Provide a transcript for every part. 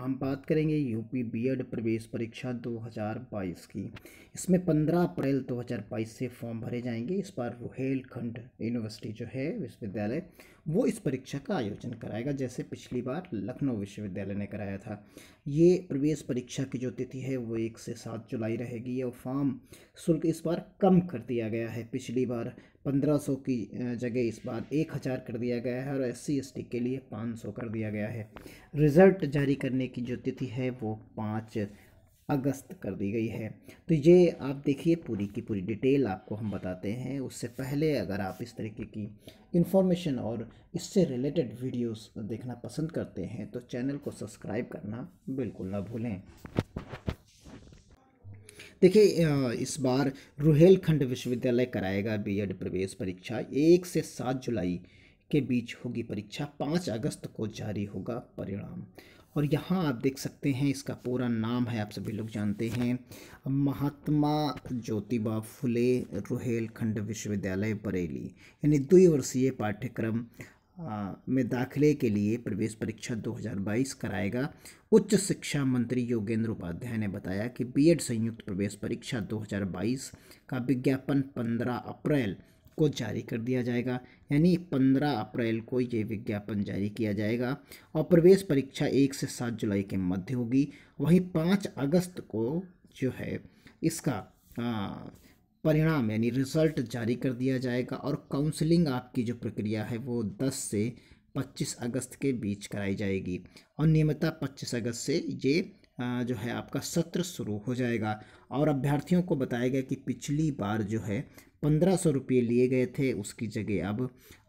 हम बात करेंगे यूपी बीएड प्रवेश परीक्षा 2022 की इसमें 15 अप्रैल 2022 से फॉर्म भरे जाएंगे इस बार रोहेलखंड यूनिवर्सिटी जो है विश्वविद्यालय वो इस परीक्षा का आयोजन कराएगा जैसे पिछली बार लखनऊ विश्वविद्यालय ने कराया था ये प्रवेश परीक्षा की जो तिथि है वो एक से सात जुलाई रहेगी और फॉर्म शुल्क इस बार कम कर दिया गया है पिछली बार पंद्रह सौ की जगह इस बार एक हज़ार कर दिया गया है और एस सी के लिए पाँच सौ कर दिया गया है रिज़ल्ट जारी करने की जो तिथि है वो पाँच अगस्त कर दी गई है तो ये आप देखिए पूरी की पूरी डिटेल आपको हम बताते हैं उससे पहले अगर आप इस तरीके की इन्फॉर्मेशन और इससे रिलेटेड वीडियोस देखना पसंद करते हैं तो चैनल को सब्सक्राइब करना बिल्कुल ना भूलें देखिए इस बार रुहेलखंड विश्वविद्यालय कराएगा बीएड प्रवेश परीक्षा एक से सात जुलाई के बीच होगी परीक्षा पाँच अगस्त को जारी होगा परिणाम और यहाँ आप देख सकते हैं इसका पूरा नाम है आप सभी लोग जानते हैं महात्मा ज्योतिबा फुले रुहेलखंड विश्वविद्यालय बरेली यानी द्विवर्षीय पाठ्यक्रम हाँ, में दाखिले के लिए प्रवेश परीक्षा 2022 कराएगा उच्च शिक्षा मंत्री योगेंद्र उपाध्याय ने बताया कि बीएड संयुक्त प्रवेश परीक्षा 2022 का विज्ञापन 15 अप्रैल को जारी कर दिया जाएगा यानी 15 अप्रैल को ये विज्ञापन जारी किया जाएगा और प्रवेश परीक्षा एक से सात जुलाई के मध्य होगी वहीं पाँच अगस्त को जो है इसका आ, हाँ, परिणाम यानी रिजल्ट जारी कर दिया जाएगा और काउंसलिंग आपकी जो प्रक्रिया है वो 10 से 25 अगस्त के बीच कराई जाएगी और नियमित 25 अगस्त से ये जो है आपका सत्र शुरू हो जाएगा और अभ्यर्थियों को बताया गया कि पिछली बार जो है पंद्रह सौ रुपये लिए गए थे उसकी जगह अब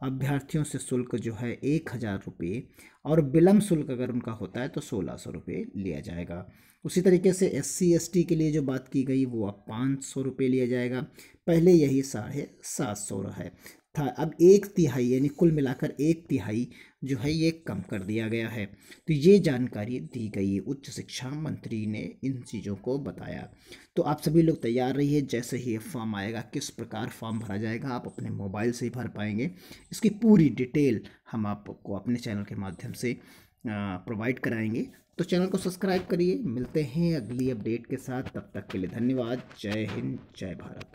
अभ्यर्थियों से शुल्क जो है एक हज़ार रुपये और विलम्ब शुल्क अगर उनका होता है तो सोलह सौ रुपये लिया जाएगा उसी तरीके से एस सी के लिए जो बात की गई वो अब पाँच सौ रुपये लिया जाएगा पहले यही साढ़े सात सौ है था अब एक तिहाई यानी कुल मिलाकर एक तिहाई जो है ये कम कर दिया गया है तो ये जानकारी दी गई उच्च शिक्षा मंत्री ने इन चीज़ों को बताया तो आप सभी लोग तैयार रहिए जैसे ही फॉर्म आएगा किस प्रकार फॉर्म भरा जाएगा आप अपने मोबाइल से ही भर पाएंगे इसकी पूरी डिटेल हम आपको अपने चैनल के माध्यम से प्रोवाइड कराएंगे तो चैनल को सब्सक्राइब करिए मिलते हैं अगली अपडेट के साथ तब तक के लिए धन्यवाद जय हिंद जय भारत